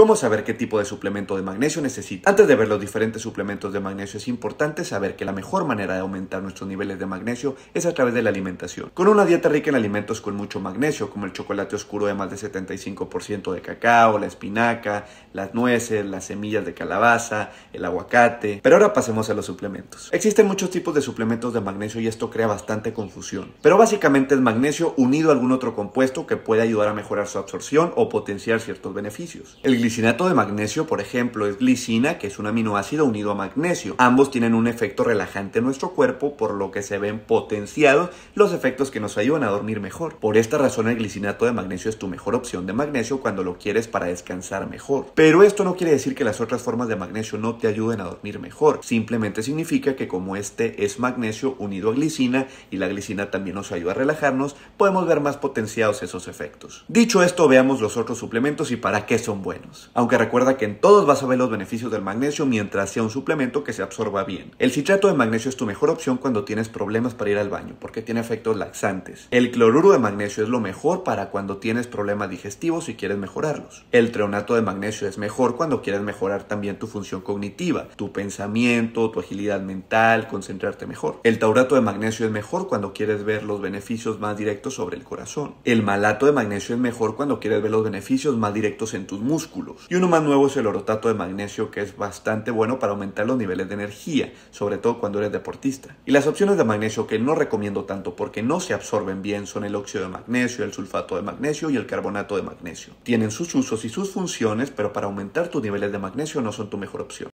¿Cómo saber qué tipo de suplemento de magnesio necesita? Antes de ver los diferentes suplementos de magnesio es importante saber que la mejor manera de aumentar nuestros niveles de magnesio es a través de la alimentación. Con una dieta rica en alimentos con mucho magnesio, como el chocolate oscuro de más de 75% de cacao, la espinaca, las nueces, las semillas de calabaza, el aguacate. Pero ahora pasemos a los suplementos. Existen muchos tipos de suplementos de magnesio y esto crea bastante confusión. Pero básicamente es magnesio unido a algún otro compuesto que puede ayudar a mejorar su absorción o potenciar ciertos beneficios. El glicinato de magnesio, por ejemplo, es glicina, que es un aminoácido unido a magnesio. Ambos tienen un efecto relajante en nuestro cuerpo, por lo que se ven potenciados los efectos que nos ayudan a dormir mejor. Por esta razón, el glicinato de magnesio es tu mejor opción de magnesio cuando lo quieres para descansar mejor. Pero esto no quiere decir que las otras formas de magnesio no te ayuden a dormir mejor. Simplemente significa que como este es magnesio unido a glicina y la glicina también nos ayuda a relajarnos, podemos ver más potenciados esos efectos. Dicho esto, veamos los otros suplementos y para qué son buenos aunque recuerda que en todos vas a ver los beneficios del magnesio mientras sea un suplemento que se absorba bien. El citrato de magnesio es tu mejor opción cuando tienes problemas para ir al baño, porque tiene efectos laxantes. El cloruro de magnesio es lo mejor para cuando tienes problemas digestivos y quieres mejorarlos. El treonato de magnesio es mejor cuando quieres mejorar también tu función cognitiva, tu pensamiento, tu agilidad mental, concentrarte mejor. El taurato de magnesio es mejor cuando quieres ver los beneficios más directos sobre el corazón. El malato de magnesio es mejor cuando quieres ver los beneficios más directos en tus músculos y uno más nuevo es el orotato de magnesio, que es bastante bueno para aumentar los niveles de energía, sobre todo cuando eres deportista. Y las opciones de magnesio que no recomiendo tanto porque no se absorben bien son el óxido de magnesio, el sulfato de magnesio y el carbonato de magnesio. Tienen sus usos y sus funciones, pero para aumentar tus niveles de magnesio no son tu mejor opción.